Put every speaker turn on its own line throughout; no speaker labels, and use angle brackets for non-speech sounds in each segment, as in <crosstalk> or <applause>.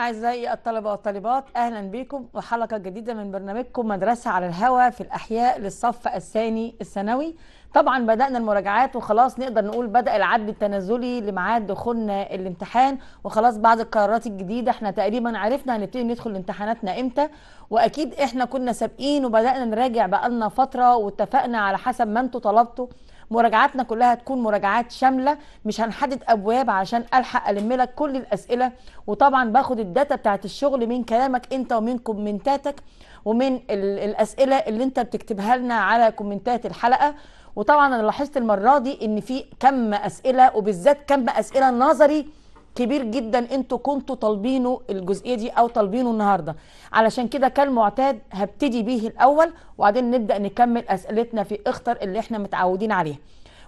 أعزائي الطلبة والطالبات أهلا بكم وحلقة جديدة من برنامجكم مدرسة على الهوى في الأحياء للصف الثاني الثانوي طبعا بدأنا المراجعات وخلاص نقدر نقول بدأ العد التنازلي لميعاد دخولنا الامتحان وخلاص بعد القرارات الجديدة احنا تقريبا عرفنا هنبتدي ندخل امتحاناتنا امتى وأكيد احنا كنا سابقين وبدأنا نراجع بقالنا فترة واتفقنا على حسب ما انتوا طلبتوا مراجعاتنا كلها هتكون مراجعات شامله مش هنحدد ابواب عشان الحق الم لك كل الاسئله وطبعا باخد الداتا بتاعت الشغل من كلامك انت ومن كومنتاتك ومن الاسئله اللي انت بتكتبها لنا على كومنتات الحلقه وطبعا انا لاحظت المره دي ان في كم اسئله وبالذات كم اسئله نظري كبير جدا انتوا كنتوا طالبينه الجزئيه دي او طالبينه النهارده علشان كده كالمعتاد هبتدي بيه الاول وبعدين نبدا نكمل اسئلتنا في اختر اللي احنا متعودين عليها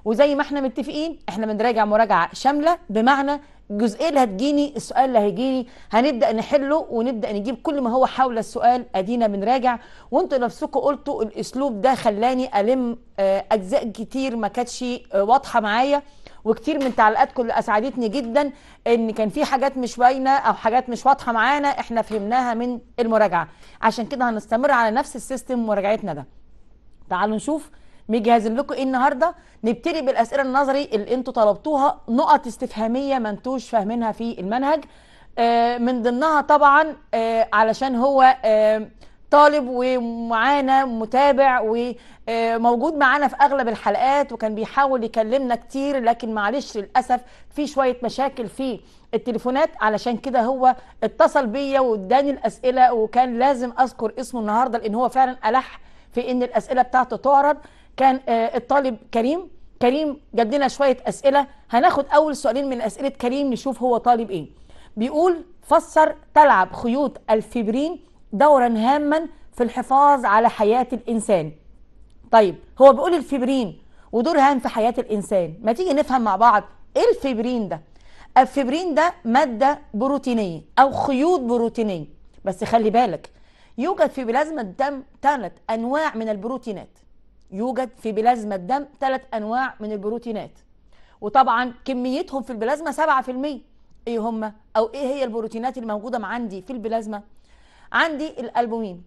وزي ما احنا متفقين احنا بنراجع مراجعه شامله بمعنى الجزئيه اللي هتجيني السؤال اللي هيجيني هنبدا نحله ونبدا نجيب كل ما هو حول السؤال ادينا بنراجع وانتوا نفسكم قلتوا الاسلوب ده خلاني الم آه، اجزاء كتير ما كانتش آه، واضحه معايا وكتير من تعليقاتكم اللي اسعدتني جدا ان كان في حاجات مش باينه او حاجات مش واضحه معانا احنا فهمناها من المراجعه عشان كده هنستمر على نفس السيستم مراجعتنا ده تعالوا نشوف مجهزين لكم ايه النهارده نبتدي بالاسئله النظري اللي انتوا طلبتوها نقط استفهاميه ما انتوش فاهمينها في المنهج آه، من ضمنها طبعا آه، علشان هو آه، طالب ومعانا متابع وموجود آه، معانا في اغلب الحلقات وكان بيحاول يكلمنا كتير لكن معلش للاسف في شويه مشاكل في التليفونات علشان كده هو اتصل بيا واداني الاسئله وكان لازم اذكر اسمه النهارده لان هو فعلا الح في ان الاسئله بتاعته تعرض كان آه، الطالب كريم كريم جاب لنا شويه اسئله هناخد اول سؤالين من اسئله كريم نشوف هو طالب ايه بيقول فسر تلعب خيوط الفبرين دورا هاما في الحفاظ على حياة الإنسان طيب هو بيقول الفبرين ودور هام في حياة الإنسان ما تيجي نفهم مع بعض إيه الفبرين ده الفبرين ده مادة بروتينية أو خيوط بروتينية بس خلي بالك يوجد في بلازما الدم ثلاث أنواع من البروتينات يوجد في بلازما الدم ثلاث أنواع من البروتينات وطبعا كميتهم في البلازما 7% ايه هم او ايه هي البروتينات الموجوده عندي في البلازما عندي الالبومين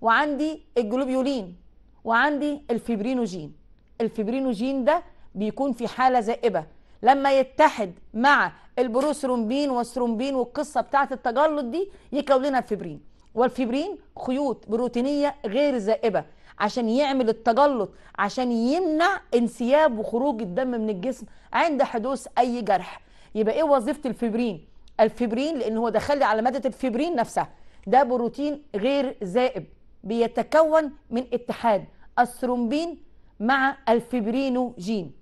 وعندي الجلوبيولين وعندي الفيبرينوجين الفيبرينوجين ده بيكون في حالة زائبة لما يتحد مع البروثرومبين والثرومبين والقصة بتاعة التجلط دي يكون لنا الفيبرين والفيبرين خيوط بروتينية غير زائبة عشان يعمل التجلط عشان يمنع انسياب وخروج الدم من الجسم عند حدوث أي جرح يبقى إيه وظيفة الفبرين؟ الفبرين لأن هو دخل على مادة الفبرين نفسها ده بروتين غير زائب بيتكون من اتحاد الثرومبين مع الفيبرينوجين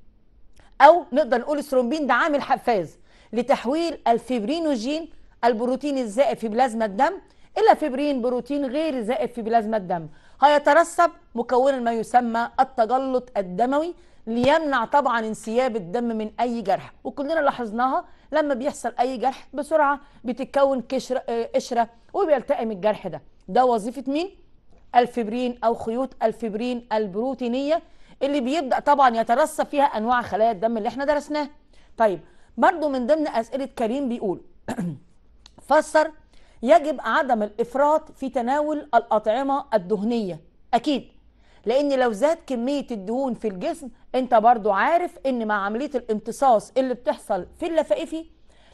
او نقدر نقول الثرومبين ده عامل حفاز لتحويل الفيبرينوجين البروتين الزائد في بلازما الدم الى فيبرين بروتين غير زائد في بلازما الدم هيترسب مكونا ما يسمى التجلط الدموي ليمنع طبعا انسياب الدم من اي جرح وكلنا لاحظناها لما بيحصل أي جرح بسرعة بتتكون آه، قشرة وبيلتئم الجرح ده ده وظيفة مين؟ الفبرين أو خيوط الفبرين البروتينية اللي بيبدأ طبعا يترسب فيها أنواع خلايا الدم اللي احنا درسناها طيب برضو من ضمن أسئلة كريم بيقول <clears throat> فسر يجب عدم الإفراط في تناول الأطعمة الدهنية أكيد لان لو زاد كميه الدهون في الجسم انت برضو عارف ان مع عمليه الامتصاص اللي بتحصل في اللفائفي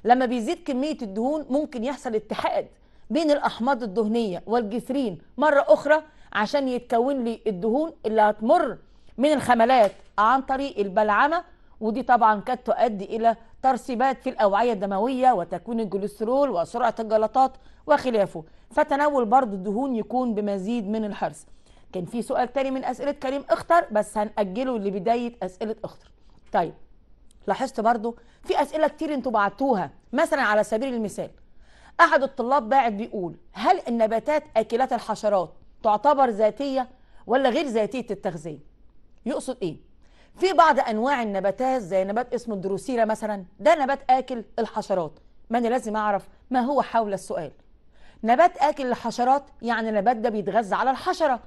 لما بيزيد كميه الدهون ممكن يحصل اتحاد بين الاحماض الدهنيه والجسرين مره اخرى عشان يتكون لي الدهون اللي هتمر من الخملات عن طريق البلعمه ودي طبعا قد تؤدي الى ترسبات في الاوعيه الدمويه وتكوين الجوليسترول وسرعه الجلطات وخلافه فتناول برضو الدهون يكون بمزيد من الحرص كان في سؤال تاني من اسئله كريم اختر بس هنأجله لبدايه اسئله اختر طيب لاحظت برضو في اسئله كتير انتوا بعتوها مثلا على سبيل المثال احد الطلاب باعت بيقول هل النباتات اكلات الحشرات تعتبر ذاتيه ولا غير ذاتيه التغذيه يقصد ايه في بعض انواع النباتات زي نبات اسمه الدروسيرا مثلا ده نبات اكل الحشرات ما انا لازم اعرف ما هو حول السؤال نبات اكل الحشرات يعني النبات ده بيتغذى على الحشره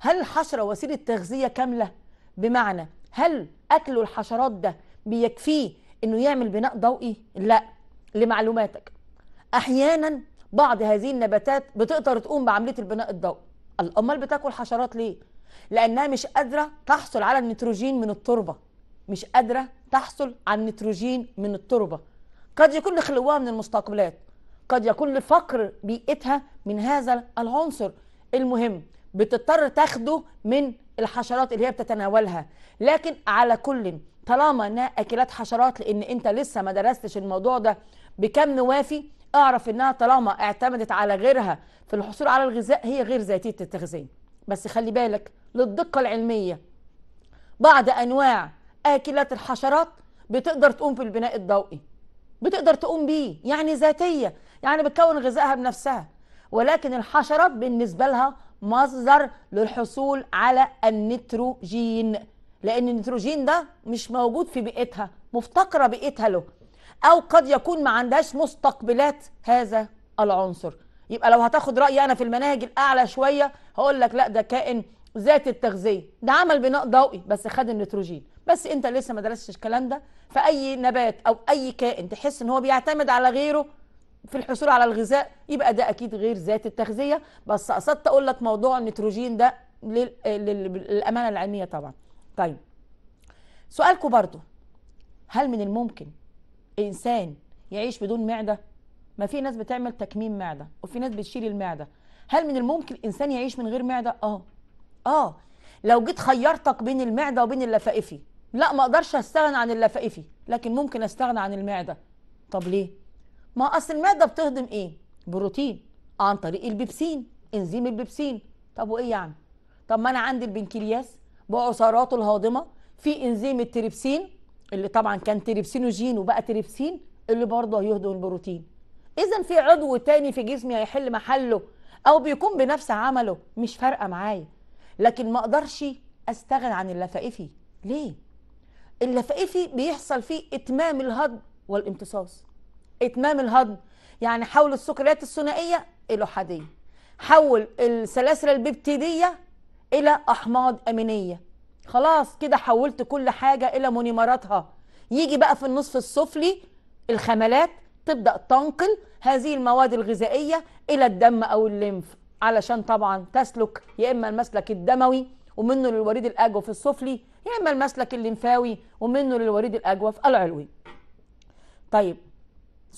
هل الحشرة وسيلة تغذية كاملة بمعنى هل أكل الحشرات ده بيكفيه أنه يعمل بناء ضوئي لا لمعلوماتك أحيانا بعض هذه النباتات بتقدر تقوم بعملية البناء الضوئي الأمال بتاكل حشرات ليه لأنها مش قادرة تحصل على النيتروجين من التربة مش قادرة تحصل على النيتروجين من التربة قد يكون لخلوها من المستقبلات قد يكون لفقر بيئتها من هذا العنصر المهم بتضطر تاخده من الحشرات اللي هي بتتناولها لكن على كل طالما انها اكلات حشرات لان انت لسه ما درستش الموضوع ده بكم وافي اعرف انها طالما اعتمدت على غيرها في الحصول على الغذاء هي غير ذاتيه التغذيه بس خلي بالك للدقه العلميه بعض انواع اكلات الحشرات بتقدر تقوم في البناء الضوئي بتقدر تقوم بيه يعني ذاتيه يعني بتكون غذائها بنفسها ولكن الحشرات بالنسبه لها مصدر للحصول على النيتروجين لأن النيتروجين ده مش موجود في بيئتها مفتقرة بيئتها له أو قد يكون ما عندهاش مستقبلات هذا العنصر يبقى لو هتاخد رأيي أنا في المناهج الأعلى شوية هقول لك لا ده كائن ذات التغذية ده عمل بناء ضوئي بس خد النيتروجين بس أنت لسه ما درستش الكلام ده فأي نبات أو أي كائن تحس إن هو بيعتمد على غيره في الحصول على الغذاء يبقى ده اكيد غير ذات التغذيه بس قصدت اقول لك موضوع النيتروجين ده للامانه العلميه طبعا طيب سؤالكم برضو هل من الممكن انسان يعيش بدون معده ما في ناس بتعمل تكميم معده وفي ناس بتشيل المعده هل من الممكن انسان يعيش من غير معده اه اه لو جيت خيرتك بين المعده وبين اللفائفي لا ما اقدرش استغنى عن اللفائفي لكن ممكن استغنى عن المعده طب ليه ما اصل الماده بتهضم ايه بروتين عن طريق البيبسين انزيم البيبسين طب وايه يعني طب ما انا عندي البنكرياس بعصاراته الهاضمه في انزيم التريبسين اللي طبعا كان تريبسينوجين وبقى تريبسين اللي برضه هيهضم البروتين اذا في عضو تاني في جسمي هيحل محله او بيكون بنفس عمله مش فارقه معايا لكن ما اقدرش استغنى عن اللفائفي ليه اللفائفي بيحصل فيه اتمام الهضم والامتصاص اتمام الهضم يعني حول السكريات الثنائيه الى حاديه حول السلاسل الببتيديه الى احماض امينيه خلاص كده حولت كل حاجه الى مونيمراتها يجي بقى في النصف السفلي الخملات تبدا تنقل هذه المواد الغذائيه الى الدم او الليمف علشان طبعا تسلك يا اما المسلك الدموي ومنه للوريد الاجوف السفلي يا اما المسلك الليمفاوي ومنه للوريد الاجوف العلوي طيب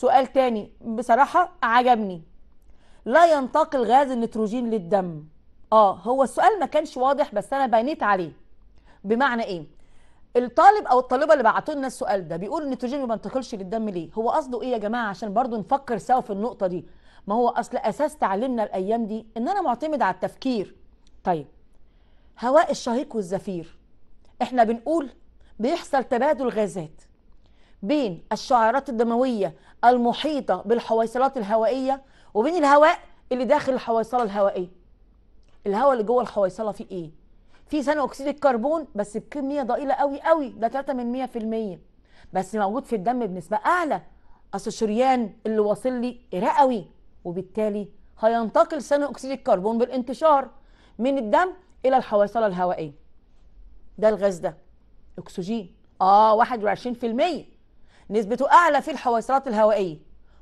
سؤال تاني بصراحة عجبني لا ينتقل غاز النيتروجين للدم اه هو السؤال ما كانش واضح بس انا بنيت عليه بمعنى ايه الطالب او الطالبه اللي بعتوا لنا السؤال ده بيقول النيتروجين ما بينتقلش للدم ليه هو قصده ايه يا جماعه عشان برضو نفكر سوا في النقطه دي ما هو اصل اساس تعلمنا الايام دي ان انا معتمد على التفكير طيب هواء الشهيق والزفير احنا بنقول بيحصل تبادل غازات بين الشعيرات الدموية المحيطة بالحويصلات الهوائية وبين الهواء اللي داخل الحويصلة الهوائية الهواء اللي جوه الحويصلة فيه ايه فيه ثاني اكسيد الكربون بس بكمية ضئيلة قوي قوي ده 3 من 100% بس موجود في الدم بنسبة اعلى اصل الشريان اللي واصل لي رئوي وبالتالي هينتقل ثاني اكسيد الكربون بالانتشار من الدم الى الحويصلة الهوائية ده الغاز ده اكسجين اه 21% نسبته أعلى في الحويصلات الهوائية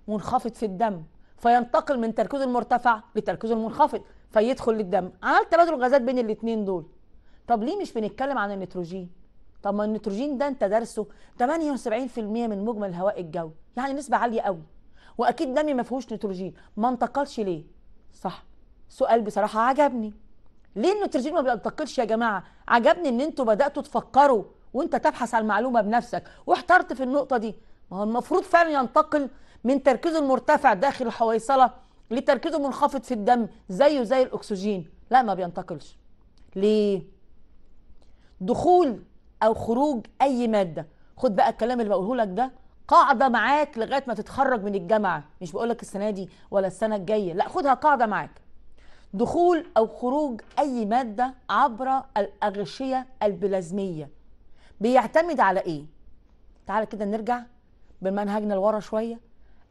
منخفض في الدم فينتقل من تركيزه المرتفع لتركيزه المنخفض فيدخل للدم عملت تبادل غازات بين الاثنين دول طب ليه مش بنتكلم عن النيتروجين طب ما النيتروجين ده انت دارسه 78% من مجمل الهواء الجوي يعني نسبة عالية قوي واكيد دمي ما فيهوش نيتروجين ما انتقلش ليه صح سؤال بصراحة عجبني ليه النيتروجين ما بينتقلش يا جماعة عجبني ان انتوا بدأتوا تفكروا وانت تبحث عن المعلومه بنفسك واحترت في النقطه دي ما هو المفروض فعلا ينتقل من تركيزه المرتفع داخل الحويصله لتركيزه المنخفض في الدم زيه زي الاكسجين لا ما بينتقلش ليه دخول او خروج اي ماده خد بقى الكلام اللي بقوله لك ده قاعده معاك لغايه ما تتخرج من الجامعه مش بقول لك السنه دي ولا السنه الجايه لا خدها قاعده معاك دخول او خروج اي ماده عبر الاغشيه البلازميه بيعتمد على ايه تعال كده نرجع بمنهجنا لورا شويه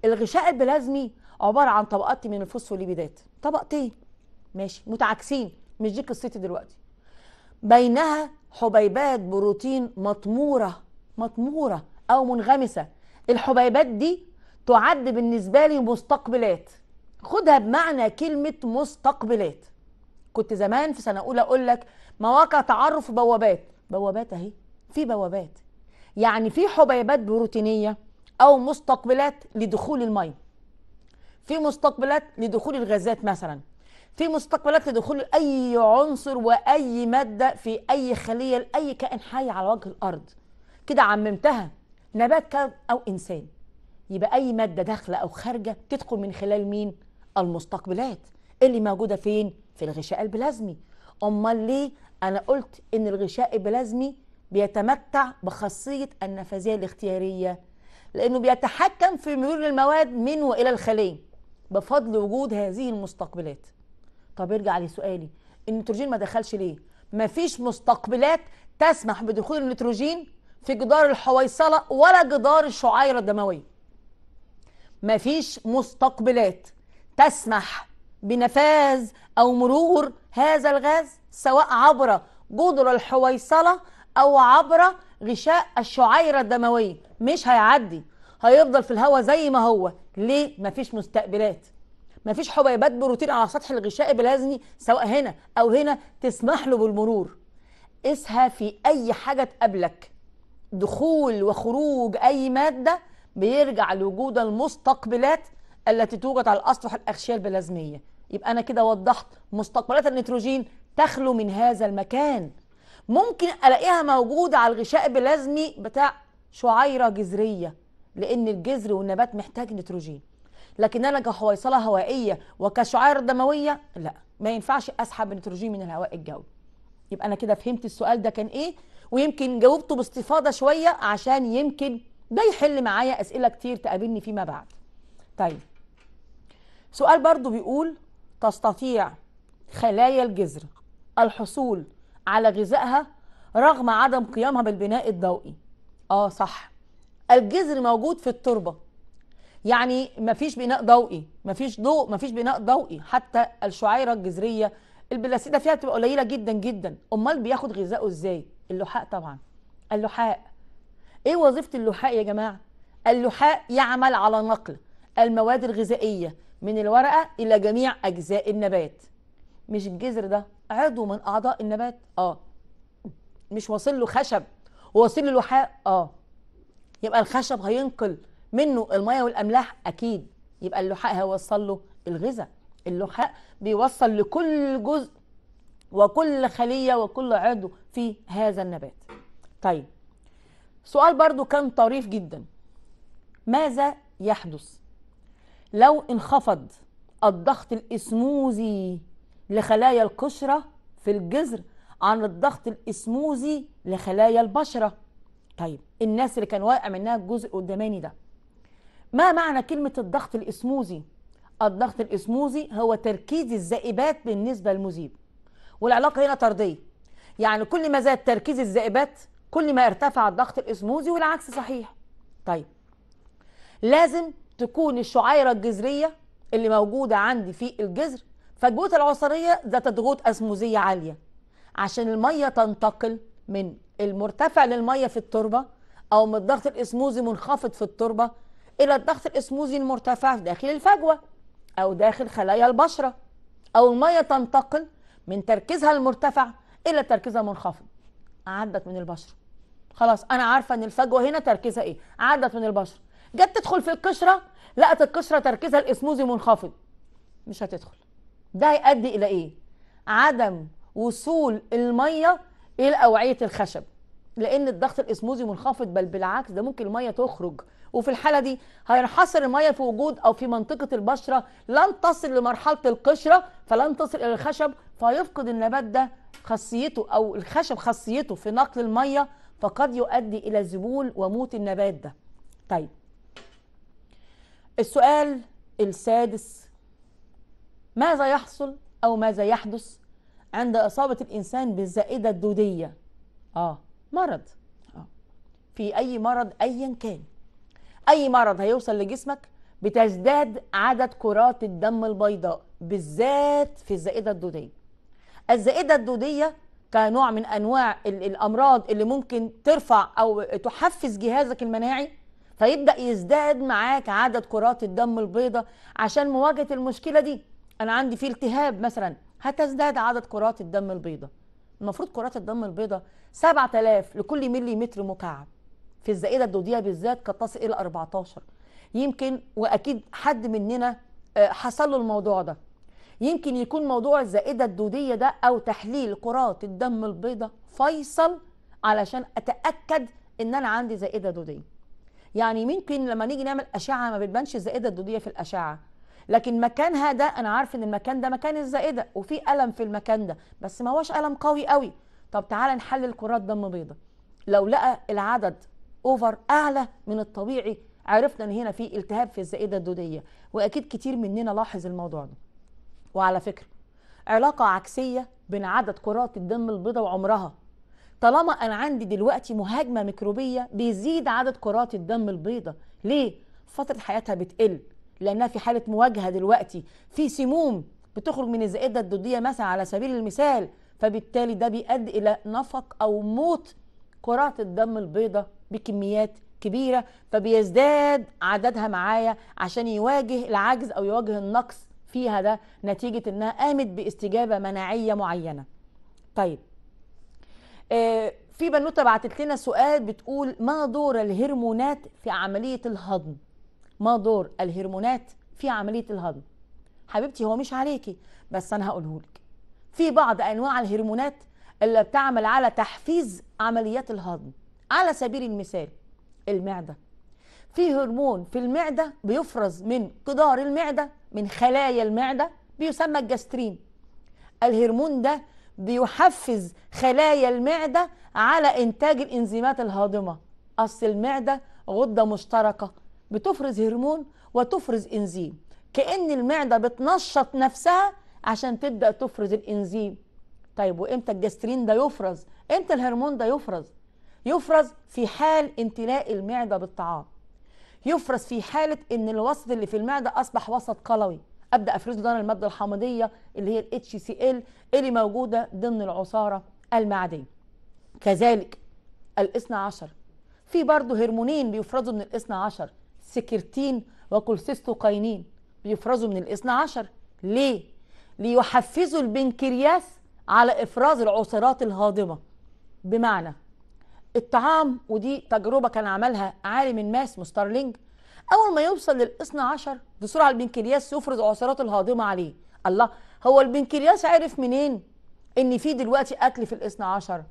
الغشاء البلازمي عباره عن طبقات من الفوسفوليبيدات طبقتين ماشي متعاكسين مش دي قصتي دلوقتي بينها حبيبات بروتين مطموره مطموره او منغمسه الحبيبات دي تعد بالنسبه لي مستقبلات خدها بمعنى كلمه مستقبلات كنت زمان في سنه اولى اقول لك مواقع تعرف بوابات بوابات اهي في بوابات يعني في حبيبات بروتينيه او مستقبلات لدخول الماء في مستقبلات لدخول الغازات مثلا في مستقبلات لدخول اي عنصر واي ماده في اي خليه لاي كائن حي على وجه الارض كده عممتها نبات كان او انسان يبقى اي ماده داخله او خارجه تدخل من خلال مين المستقبلات اللي موجوده فين في الغشاء البلازمي امال ليه انا قلت ان الغشاء البلازمي بيتمتع بخاصية النفاذية الاختيارية لأنه بيتحكم في مرور المواد من وإلى الخلية بفضل وجود هذه المستقبلات طب ارجع لسؤالي النيتروجين ما دخلش ليه ما فيش مستقبلات تسمح بدخول النيتروجين في جدار الحويصلة ولا جدار الشعيرة الدموية ما فيش مستقبلات تسمح بنفاذ أو مرور هذا الغاز سواء عبر جدر الحويصلة او عبر غشاء الشعيره الدمويه مش هيعدي هيفضل في الهواء زي ما هو ليه مفيش مستقبلات مفيش حبيبات بروتين على سطح الغشاء البلازمي سواء هنا او هنا تسمح له بالمرور اسها في اي حاجه تقابلك دخول وخروج اي ماده بيرجع لوجود المستقبلات التي توجد على الاسطح الاغشيه البلازميه يبقى انا كده وضحت مستقبلات النيتروجين تخلو من هذا المكان ممكن الاقيها موجوده على الغشاء البلازمي بتاع شعيره جذريه لان الجذر والنبات محتاج نيتروجين لكن انا كحويصله هوائيه وكشعيره دمويه لا ما ينفعش اسحب نيتروجين من الهواء الجوي يبقى انا كده فهمت السؤال ده كان ايه ويمكن جاوبته باستفاضه شويه عشان يمكن ده يحل معايا اسئله كتير تقابلني فيما بعد طيب سؤال برضو بيقول تستطيع خلايا الجذر الحصول على غذائها رغم عدم قيامها بالبناء الضوئي اه صح الجذر موجود في التربه يعني مفيش بناء ضوئي مفيش ضوء مفيش بناء ضوئي حتى الشعيره الجذريه البلاسيده فيها بتبقى قليله جدا جدا امال بياخد غذائه ازاي اللحاء طبعا اللحاء ايه وظيفه اللحاء يا جماعه اللحاء يعمل على نقل المواد الغذائيه من الورقه الى جميع اجزاء النبات مش الجذر ده عضو من اعضاء النبات اه مش واصل له خشب هو واصل له لحاء اه يبقى الخشب هينقل منه الميه والاملاح اكيد يبقى اللحاء هيوصل له الغذاء اللحاء بيوصل لكل جزء وكل خليه وكل عضو في هذا النبات طيب سؤال برضو كان طريف جدا ماذا يحدث لو انخفض الضغط الاسموزي لخلايا القشرة في الجذر عن الضغط الإسموزي لخلايا البشرة طيب الناس اللي كان واقع منها الجزء قداماني ده ما معنى كلمة الضغط الإسموزي الضغط الإسموزي هو تركيز الزائبات بالنسبة للمذيب والعلاقة هنا طردية يعني كل ما زاد تركيز الزائبات كل ما ارتفع الضغط الإسموزي والعكس صحيح طيب لازم تكون الشعيرة الجذرية اللي موجودة عندي في الجذر فالبيوت العصرية ذات ضغوط أسموزية عالية عشان المية تنتقل من المرتفع للمية في التربة أو من الضغط الأسموزي منخفض في التربة إلى الضغط الأسموزي المرتفع داخل الفجوة أو داخل خلايا البشرة أو المية تنتقل من تركيزها المرتفع إلى تركيزها المنخفض عدت من البشرة خلاص أنا عارفة إن الفجوة هنا تركيزها إيه عدت من البشرة جت تدخل في القشرة لقت القشرة تركيزها الأسموزي منخفض مش هتدخل ده هيؤدي الى ايه عدم وصول الميه الى اوعيه الخشب لان الضغط الاسموزي منخفض بل بالعكس ده ممكن الميه تخرج وفي الحاله دي هينحصر الميه في وجود او في منطقه البشره لن تصل لمرحله القشره فلن تصل الى الخشب فيفقد النبات ده خاصيته او الخشب خاصيته في نقل الميه فقد يؤدي الى ذبول وموت النبات ده طيب السؤال السادس ماذا يحصل أو ماذا يحدث عند إصابة الإنسان بالزائدة الدودية آه مرض آه. في أي مرض أيا كان أي مرض هيوصل لجسمك بتزداد عدد كرات الدم البيضاء بالذات في الزائدة الدودية الزائدة الدودية كنوع من أنواع الأمراض اللي ممكن ترفع أو تحفز جهازك المناعي فيبدأ يزداد معاك عدد كرات الدم البيضاء عشان مواجهة المشكلة دي انا عندي فيه التهاب مثلا هتزداد عدد كرات الدم البيضاء المفروض كرات الدم البيضاء 7000 لكل ملي متر مكعب في الزائده الدوديه بالذات قد تصل الى 14 يمكن واكيد حد مننا آه، حصل له الموضوع ده يمكن يكون موضوع الزائده الدوديه ده او تحليل كرات الدم البيضاء فيصل علشان اتاكد ان انا عندي زائده دوديه يعني ممكن لما نيجي نعمل اشعه ما بتبانش الزائده الدوديه في الاشعه لكن مكان هذا انا عارف ان المكان ده مكان الزائده وفي الم في المكان ده بس ما هوش الم قوي قوي طب تعالى نحلل كرات دم بيضه لو لقى العدد اوفر اعلى من الطبيعي عرفنا ان هنا في التهاب في الزائده الدوديه واكيد كتير مننا لاحظ الموضوع ده وعلى فكره علاقه عكسيه بين عدد كرات الدم البيضاء وعمرها طالما انا عندي دلوقتي مهاجمه ميكروبيه بيزيد عدد كرات الدم البيضاء ليه فتره حياتها بتقل لانها في حاله مواجهه دلوقتي في سموم بتخرج من الزائده الدوديه مثلا على سبيل المثال فبالتالي ده بيؤدي الى نفق او موت كرات الدم البيضاء بكميات كبيره فبيزداد عددها معايا عشان يواجه العجز او يواجه النقص فيها ده نتيجه انها قامت باستجابه مناعيه معينه. طيب آه في بنوته بعتت لنا سؤال بتقول ما دور الهرمونات في عمليه الهضم؟ ما دور الهرمونات في عمليه الهضم حبيبتي هو مش عليكي بس انا هقوله لك في بعض انواع الهرمونات اللي بتعمل على تحفيز عمليات الهضم على سبيل المثال المعده في هرمون في المعده بيفرز من قدار المعده من خلايا المعده بيسمى الجاسترين الهرمون ده بيحفز خلايا المعده على انتاج الانزيمات الهاضمه اصل المعده غده مشتركه بتفرز هرمون وتفرز انزيم كأن المعدة بتنشط نفسها عشان تبدأ تفرز الانزيم طيب وامتى الجسترين ده يفرز امتى الهرمون ده يفرز يفرز في حال امتلاء المعدة بالطعام يفرز في حالة ان الوسط اللي في المعدة اصبح وسط قلوي ابدا افرز ده انا الماده الحامضيه اللي هي الاتش سي ال اللي موجوده ضمن العصاره المعديه كذلك الاثنى عشر في برضه هرمونين بيفرزوا من الاثنى عشر سكرتين وكولسيستوكاينين بيفرزوا من الاثنى عشر ليه؟ ليحفزوا البنكرياس على افراز العصيرات الهاضمه بمعنى الطعام ودي تجربه كان عملها عالم الماس مسترلينج اول ما يوصل للاثنى عشر بسرعه البنكرياس يفرز عصيرات الهاضمه عليه الله هو البنكرياس عرف منين ان في دلوقتي قتل في الاثنى عشر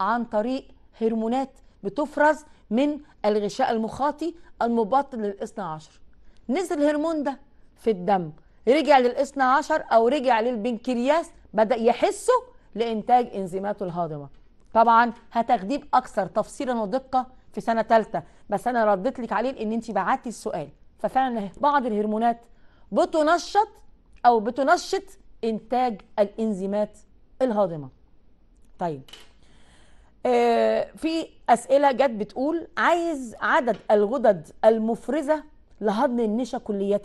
عن طريق هرمونات بتفرز من الغشاء المخاطي المبطن للاثنى عشر نزل الهرمون ده في الدم رجع للاثنى عشر او رجع للبنكرياس بدا يحسه لانتاج انزيماته الهاضمه طبعا هتاخديه باكثر تفصيلا ودقه في سنه ثالثه بس انا رديت لك عليه لان انت بعتي السؤال ففعلا بعض الهرمونات بتنشط او بتنشط انتاج الانزيمات الهاضمه طيب آه، في اسئله جت بتقول عايز عدد الغدد المفرزه لهضم النشا كليه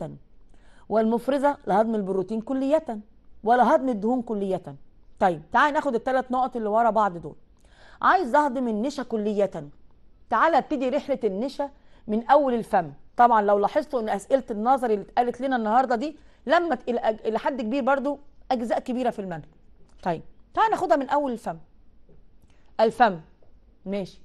والمفرزه لهضم البروتين كليه ولهضم الدهون كليه طيب تعال ناخد الثلاث نقط اللي ورا بعض دول عايز اهضم النشا كليه تعال ابتدي رحله النشا من اول الفم طبعا لو لاحظتوا ان اسئله النظر اللي اتقالت لنا النهارده دي لمت الى حد كبير برضو اجزاء كبيره في المنهج طيب تعال ناخدها من اول الفم الفم ماشي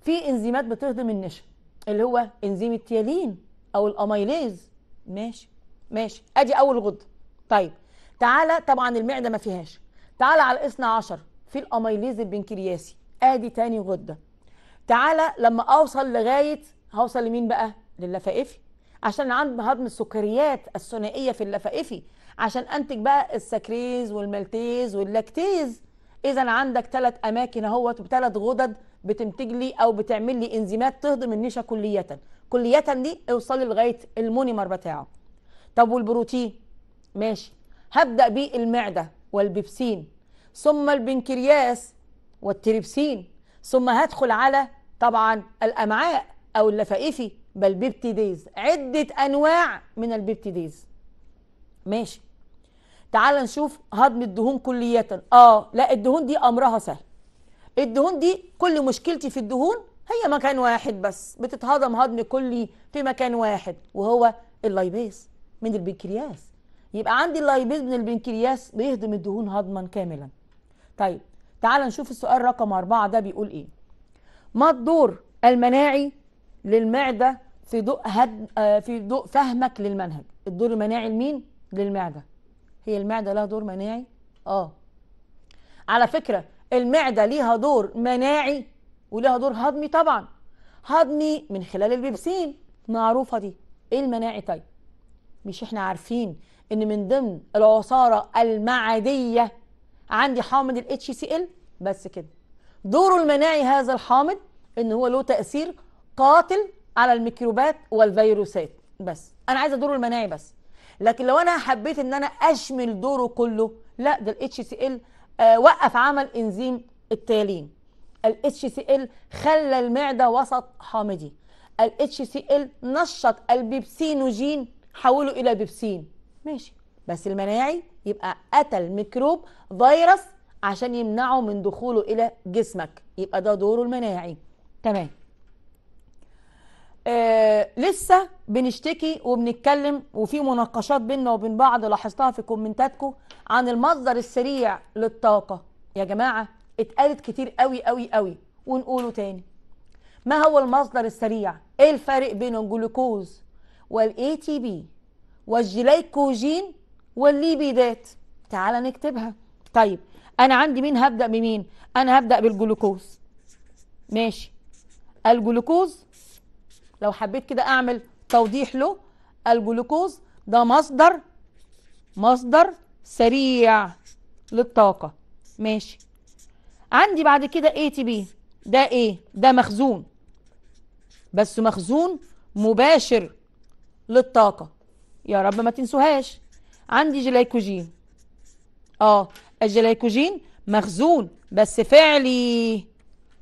في انزيمات بتهضم النشا اللي هو انزيم التيالين او الاميليز ماشي ماشي ادي اول غده طيب تعالى طبعا المعده ما فيهاش تعالى على الاثنى عشر في الاميليز البنكرياسي ادي تاني غده تعالى لما اوصل لغايه هوصل لمين بقى للفائفي عشان عند هضم السكريات الثنائيه في اللفائفي عشان انتج بقى السكريز والمالتيز واللاكتيز اذا عندك ثلاث اماكن اهوت وثلاث غدد بتنتج لي او بتعمل لي انزيمات تهضم النشا كليه كليه دي اوصلي لغايه المونيمر بتاعه طب والبروتين ماشي هبدا بيه المعده والبيبسين ثم البنكرياس والتريبسين ثم هدخل على طبعا الامعاء او اللفائفي بل بيبتيديز عده انواع من البيبتيديز ماشي تعال نشوف هضم الدهون كلية اه لا الدهون دي امرها سهل الدهون دي كل مشكلتي في الدهون هي مكان واحد بس بتتهضم هضم كلي في مكان واحد وهو اللايبيز من البنكرياس يبقى عندي اللايبيز من البنكرياس بيهضم الدهون هضما كاملا طيب تعال نشوف السؤال رقم أربعة ده بيقول ايه ما الدور المناعي للمعدة في ضوء هد... آه، في ضوء فهمك للمنهج الدور المناعي لمين للمعدة هي المعدة لها دور مناعي؟ اه على فكرة المعدة ليها دور مناعي وليها دور هضمي طبعا هضمي من خلال البيبسين معروفة دي ايه المناعي طيب؟ مش احنا عارفين ان من ضمن العصارة المعدية عندي حامض الاتش سي ال بس كده دوره المناعي هذا الحامض ان هو له تأثير قاتل على الميكروبات والفيروسات بس انا عايزه دوره المناعي بس لكن لو انا حبيت ان انا اشمل دوره كله لا ده الاتش سي ال آه، وقف عمل انزيم التالين الاتش سي ال خلى المعده وسط حامضي الاتش سي ال نشط البيبسينوجين حوله الى بيبسين ماشي بس المناعي يبقى قتل ميكروب فيروس عشان يمنعه من دخوله الى جسمك يبقى ده دوره المناعي تمام آه لسه بنشتكي وبنتكلم وفي مناقشات بيننا وبين بعض لاحظتها في كومنتاتكم عن المصدر السريع للطاقة يا جماعة اتقالت كتير قوي قوي قوي ونقوله تاني ما هو المصدر السريع ايه الفرق بين الجلوكوز والاي تي بي والجليكوجين والليبيدات تعال نكتبها طيب انا عندي مين هبدأ بمين انا هبدأ بالجلوكوز ماشي الجلوكوز لو حبيت كده اعمل توضيح له الجلوكوز ده مصدر مصدر سريع للطاقه ماشي عندي بعد كده اي تي بي ده ايه ده مخزون بس مخزون مباشر للطاقه يا رب ما تنسوهاش عندي جليكوجين اه الجليكوجين مخزون بس فعلي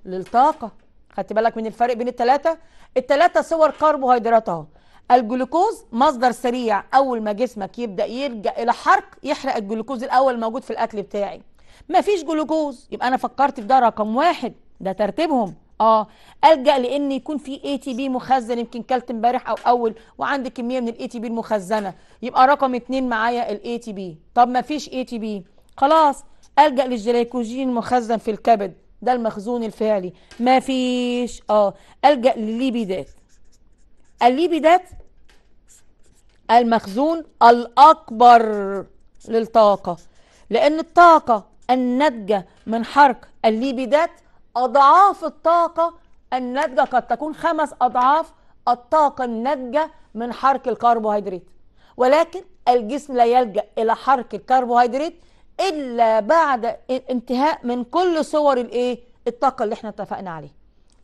للطاقه خدت بالك من الفرق بين التلاتة؟ التلاتة صور كربوهيدرات اهو الجلوكوز مصدر سريع اول ما جسمك يبدا يلجا الى حرق يحرق الجلوكوز الاول موجود في الاكل بتاعي مفيش جلوكوز يبقى انا فكرت في ده رقم واحد ده ترتيبهم اه الجا لان يكون في اي تي بي مخزن يمكن كلت امبارح او اول وعندي كميه من الاي تي بي المخزنه يبقى رقم اتنين معايا الاي تي بي طب مفيش اي تي بي خلاص الجا للجليكوجين المخزن في الكبد ده المخزون الفعلي ما فيش اه ألجأ لليبيدات الليبيدات المخزون الأكبر للطاقة لأن الطاقة الناتجة من حرق الليبيدات أضعاف الطاقة الناتجة قد تكون خمس أضعاف الطاقة الناتجة من حرق الكربوهيدرات ولكن الجسم لا يلجأ إلى حرق الكربوهيدرات الا بعد انتهاء من كل صور الايه الطاقه اللي احنا اتفقنا عليه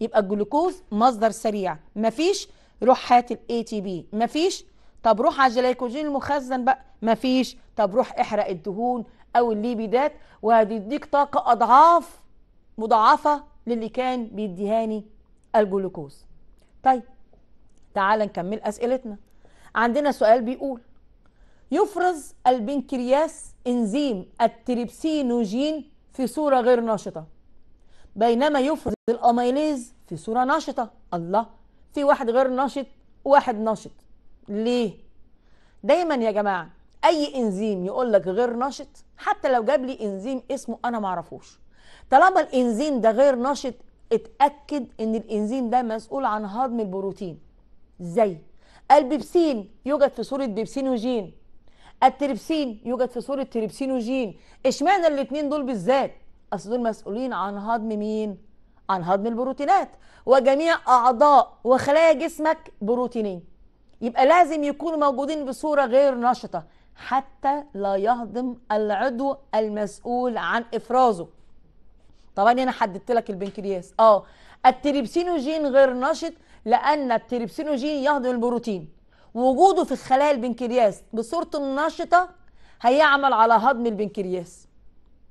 يبقى الجلوكوز مصدر سريع مفيش روح هات الاي تي بي مفيش طب روح على الجلايكوجين المخزن بقى مفيش طب روح احرق الدهون او الليبيدات وهتديك طاقه اضعاف مضاعفه للي كان بيديهاني الجلوكوز طيب تعال نكمل اسئلتنا عندنا سؤال بيقول يفرز البنكرياس انزيم التريبسينوجين في صورة غير نشطة بينما يفرز الأميليز في صورة نشطة الله في واحد غير نشط وواحد نشط ليه؟ دايما يا جماعة أي إنزيم يقول لك غير نشط حتى لو جاب لي إنزيم اسمه أنا معرفوش طالما الإنزيم ده غير نشط اتأكد إن الإنزيم ده مسؤول عن هضم البروتين زي البيبسين يوجد في صورة بيبسينوجين التربسين يوجد في صوره تريبسينوجين اشمعنى الاثنين دول بالذات اصل دول مسؤولين عن هضم مين عن هضم البروتينات وجميع اعضاء وخلايا جسمك بروتينيه يبقى لازم يكونوا موجودين بصوره غير نشطه حتى لا يهضم العضو المسؤول عن افرازه طبعا انا حددت لك البنكرياس اه التريبسينوجين غير نشط لان التريبسينوجين يهضم البروتين وجوده في الخلايا البنكرياس بصورته النشطه هيعمل على هضم البنكرياس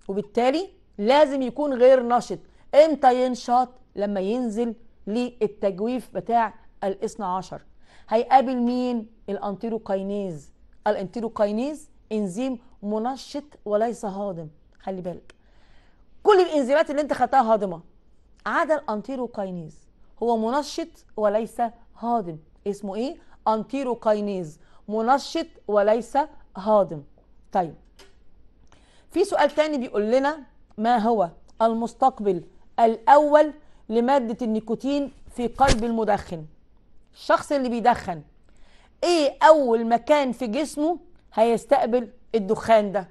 وبالتالي لازم يكون غير نشط امتى ينشط لما ينزل للتجويف بتاع الاثنى عشر هيقابل مين الانتيروكاينيز الانتيروكاينيز انزيم منشط وليس هاضم خلي بالك كل الانزيمات اللي انت خدتها هاضمه عدا الانتيروكاينيز هو منشط وليس هاضم اسمه ايه أنتيروكاينيز منشط وليس هاضم طيب في سؤال تاني بيقول لنا ما هو المستقبل الأول لمادة النيكوتين في قلب المدخن الشخص اللي بيدخن ايه اول مكان في جسمه هيستقبل الدخان ده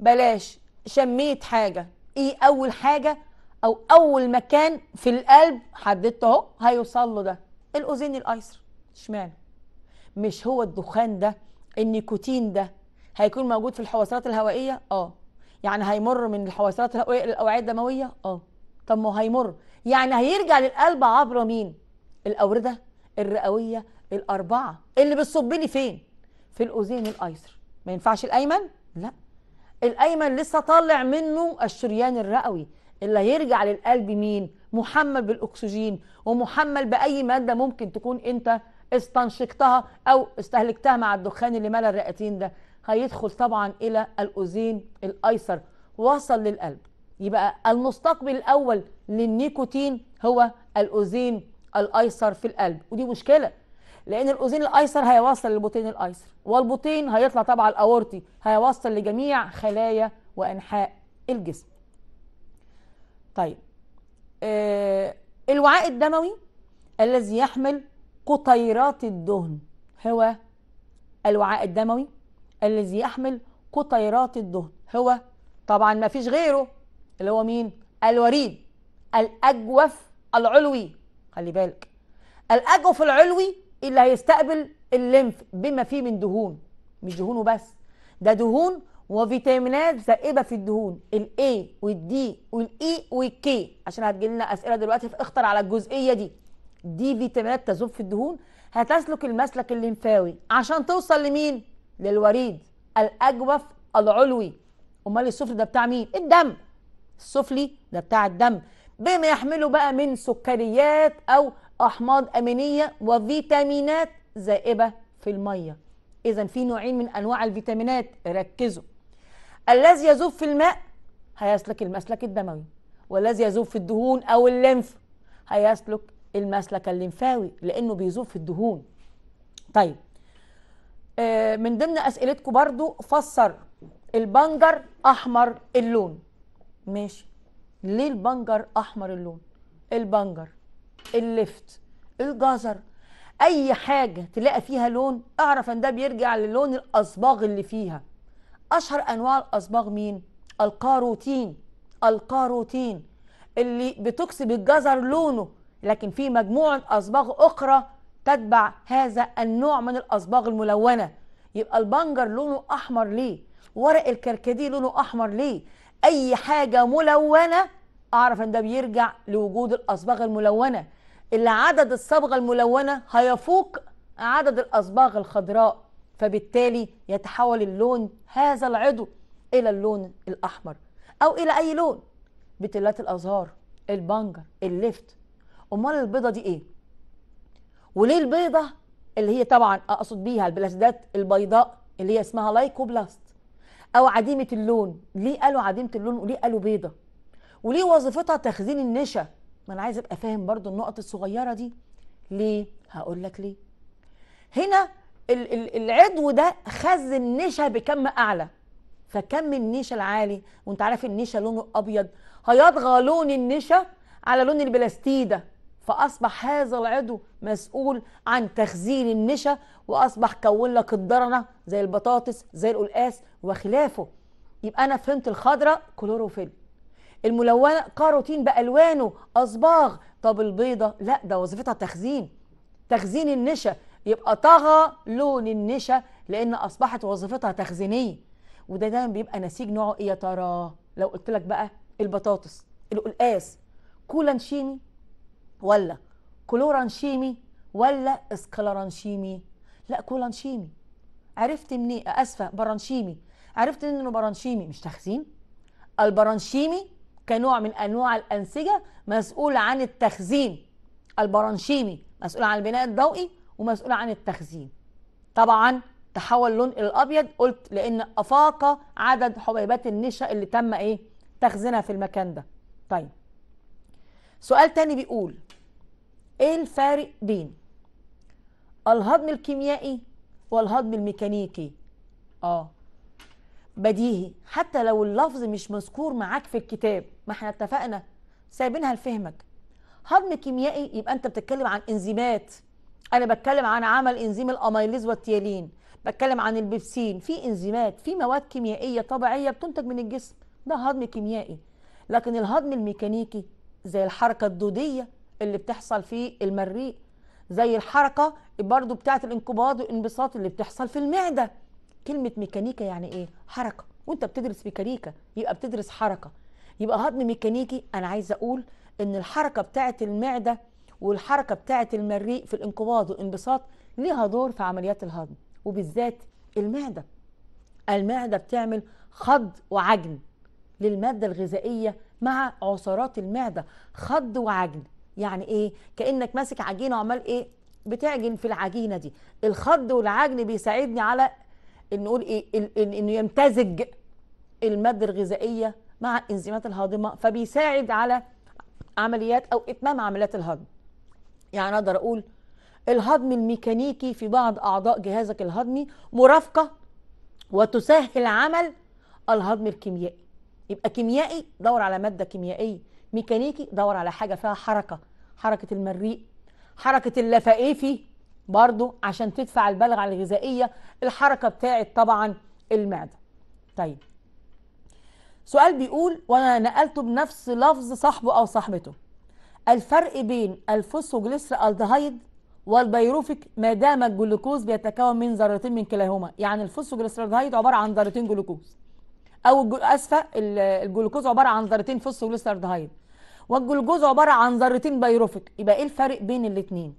بلاش شميت حاجة ايه اول حاجة او اول مكان في القلب حددته اهو هيوصل له ده الاذين الايسر اشمعنى مش هو الدخان ده النيكوتين ده هيكون موجود في الحويصلات الهوائيه اه يعني هيمر من الحويصلات الهوائيه للاوعيه الدمويه اه طب ما هيمر يعني هيرجع للقلب عبر مين الاورده الرئويه الاربعه اللي بتصب لي فين في الاذين الايسر ما ينفعش الايمن لا الايمن لسه طالع منه الشريان الرئوي اللي هيرجع للقلب مين محمل بالاكسجين ومحمل باي ماده ممكن تكون انت استنشقتها او استهلكتها مع الدخان اللي ملى الرئتين ده هيدخل طبعا الى الاوزين الايسر وصل للقلب يبقى المستقبل الاول للنيكوتين هو الاوزين الايسر في القلب ودي مشكله لان الاوزين الايسر هيوصل للبطين الايسر والبطين هيطلع طبعا الاورطي هيوصل لجميع خلايا وانحاء الجسم طيب آه الوعاء الدموي الذي يحمل قطيرات الدهن هو الوعاء الدموي الذي يحمل قطيرات الدهن هو طبعا ما فيش غيره اللي هو مين الوريد الأجوف العلوي خلي بالك الأجوف العلوي اللي هيستقبل الليمف بما فيه من دهون مش دهون وبس ده دهون وفيتامينات ذائبه في الدهون الاي والدي والاي e والكي عشان هتجي لنا اسئله دلوقتي في اخطر على الجزئيه دي دي فيتامينات تذوب في الدهون هتسلك المسلك الليمفاوي عشان توصل لمين للوريد الاجوف العلوي امال السفلي ده بتاع مين الدم السفلي ده بتاع الدم بما يحمله بقى من سكريات او احماض امينيه وفيتامينات زائبه في الميه اذا في نوعين من انواع الفيتامينات ركزوا الذي يذوب في الماء هيسلك المسلك الدموي والذي يذوب في الدهون او الليمف هيسلك المسلك الليمفاوي لانه بيذوب في الدهون طيب آه من ضمن اسئلتكم برضو فسر البنجر احمر اللون ماشي ليه البنجر احمر اللون البنجر اللفت الجزر اي حاجه تلاقي فيها لون اعرف ان ده بيرجع للون الاصباغ اللي فيها اشهر انواع الاصباغ مين الكاروتين الكاروتين اللي بتكسب الجزر لونه لكن في مجموعة أصباغ أخرى تتبع هذا النوع من الأصباغ الملونة يبقى البنجر لونه أحمر ليه ورق الكركديه لونه أحمر ليه أي حاجة ملونة أعرف أن ده بيرجع لوجود الأصباغ الملونة اللي عدد الصبغة الملونة هيفوق عدد الأصباغ الخضراء فبالتالي يتحول اللون هذا العضو إلى اللون الأحمر أو إلى أي لون بتلات الأزهار البنجر اللفت امال البيضه دي ايه وليه البيضه اللي هي طبعا اقصد بيها البلاستيدات البيضاء اللي هي اسمها لايكوبلاست او عديمه اللون ليه قالوا عديمه اللون وليه قالوا بيضه وليه وظيفتها تخزين النشا ما انا عايز ابقى فاهم برضو النقط الصغيره دي ليه هقول لك ليه هنا العضو ده خزن نشا بكم اعلى فكم النشا العالي وانت عارف النشا لونه ابيض هيضغى لون النشا على لون البلاستيده فأصبح هذا العضو مسؤول عن تخزين النشا وأصبح كون لك الدرنه زي البطاطس زي القلقاس وخلافه يبقى أنا فهمت الخضرة كلوروفيل الملونة كاروتين بألوانه أصباغ طب البيضة لا ده وظيفتها تخزين تخزين النشا يبقى طغى لون النشا لأن أصبحت وظيفتها تخزينية وده دايما بيبقى نسيج نوعه إيه يا ترى لو قلت لك بقى البطاطس القلقاس كولانشيني ولا كلورانشيمي ولا اسكلرانشيمي لا كولانشيمي عرفت منين اسفه برانشيمي عرفت انه برانشيمي مش تخزين البرانشيمي كنوع من انواع الانسجه مسؤول عن التخزين البرانشيمي مسؤول عن البناء الضوئي ومسؤول عن التخزين طبعا تحول لون الى الابيض قلت لان افاق عدد حبيبات النشا اللي تم ايه تخزينها في المكان ده طيب سؤال تاني بيقول ايه الفارق بين الهضم الكيميائي والهضم الميكانيكي اه بديهي حتى لو اللفظ مش مذكور معاك في الكتاب ما احنا اتفقنا سايبينها لفهمك هضم كيميائي يبقى انت بتتكلم عن انزيمات انا بتكلم عن عمل انزيم الاميليز والتيالين بتكلم عن البيبسين في انزيمات في مواد كيميائيه طبيعيه بتنتج من الجسم ده هضم كيميائي لكن الهضم الميكانيكي زي الحركة الدودية اللي بتحصل في المريء زي الحركة برضو بتاعة الانقباض والانبساط اللي بتحصل في المعدة كلمة ميكانيكا يعني ايه؟ حركة وانت بتدرس ميكانيكا يبقى بتدرس حركة يبقى هضم ميكانيكي انا عايزه اقول ان الحركة بتاعة المعدة والحركة بتاعة المريء في الانقباض والانبساط ليها دور في عمليات الهضم وبالذات المعدة المعدة بتعمل خض وعجن للمادة الغذائية مع عصارات المعده خض وعجن يعني ايه كانك ماسك عجينه وعمال ايه بتعجن في العجينه دي الخض والعجن بيساعدني على ان نقول ايه انه يمتزج الماده الغذائيه مع الانزيمات الهاضمه فبيساعد على عمليات او اتمام عمليات الهضم يعني اقدر اقول الهضم الميكانيكي في بعض اعضاء جهازك الهضمي مرافقه وتسهل عمل الهضم الكيميائي يبقى كيميائي دور على ماده كيميائيه ميكانيكي دور على حاجه فيها حركه حركه المريء حركه اللفائفي برضه عشان تدفع البلغه الغذائيه الحركه بتاعه طبعا المعده طيب سؤال بيقول وانا نقلته بنفس لفظ صاحبه او صاحبته الفرق بين الفوسفوجليسر والبيروفيك ما دام الجلوكوز بيتكون من ذرتين من كلاهما يعني الفوسفوجليسر عباره عن ذرتين جلوكوز او اسفه الجلوكوز عباره عن ذرتين فوسفوليسيريدهايد والجلوكوز عباره عن ذرتين بيروفيك يبقى ايه الفرق بين الاثنين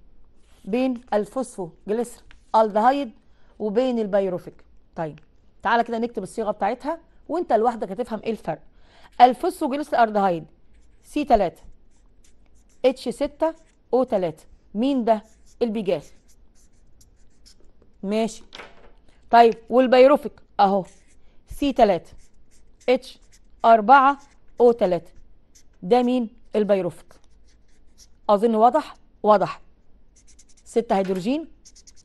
بين الفوسفوجليسر الدهايد وبين البيروفيك طيب تعالى كده نكتب الصيغه بتاعتها وانت لوحدك هتفهم ايه الفرق الفوسفوجليسر اردهايد سي 3 اتش 6 او 3 مين ده البيجاز ماشي طيب والبيروفيك اهو سي 3 اتش 4 او 3 ده مين البيروفط اظن واضح واضح 6 هيدروجين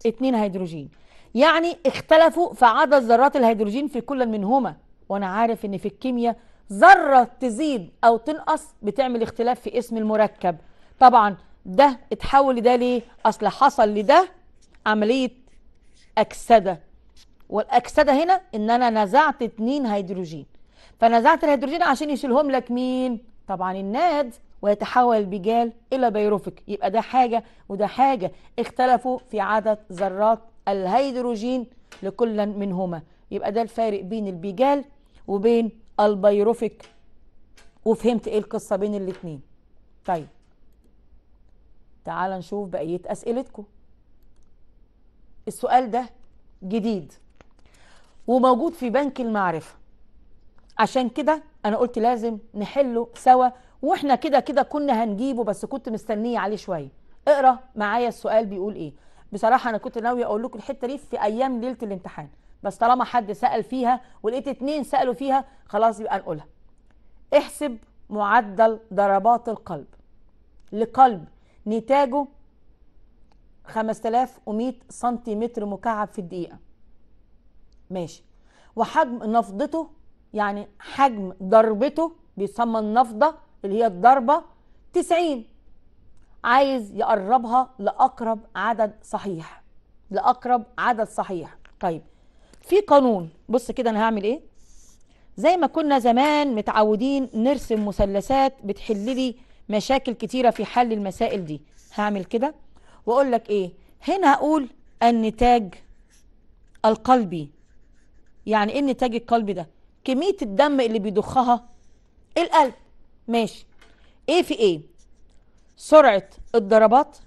2 هيدروجين يعني اختلفوا في عدد ذرات الهيدروجين في كل منهما وانا عارف ان في الكيمياء ذره تزيد او تنقص بتعمل اختلاف في اسم المركب طبعا ده اتحول لده ليه اصل حصل لده عمليه اكسده والاكسده هنا ان انا نزعت اتنين هيدروجين فنزعت الهيدروجين عشان يشيلهم لك مين طبعا الناد ويتحول البجال إلى بيروفيك يبقى ده حاجة وده حاجة اختلفوا في عدد ذرات الهيدروجين لكل منهما يبقى ده الفارق بين البيجال وبين البيروفيك وفهمت ايه القصة بين الاثنين طيب تعال نشوف بقية أسئلتكم السؤال ده جديد وموجود في بنك المعرفة عشان كده انا قلت لازم نحله سوا واحنا كده كده كنا هنجيبه بس كنت مستنيه عليه شويه اقرا معايا السؤال بيقول ايه بصراحه انا كنت ناويه اقول لكم الحته دي في ايام ليله الامتحان بس طالما حد سال فيها ولقيت اتنين سالوا فيها خلاص يبقى نقولها احسب معدل ضربات القلب لقلب نتاجه 5100 سنتيمتر مكعب في الدقيقه ماشي وحجم نفضته يعني حجم ضربته بيسمى النفضة اللي هي الضربة 90 عايز يقربها لأقرب عدد صحيح لأقرب عدد صحيح طيب في قانون بص كده أنا هعمل إيه زي ما كنا زمان متعودين نرسم مثلثات بتحل لي مشاكل كتيرة في حل المسائل دي هعمل كده وأقول لك إيه هنا هقول النتاج القلبي يعني إيه النتاج القلبي ده كميه الدم اللي بيضخها القلب ماشي ايه في ايه سرعه الضربات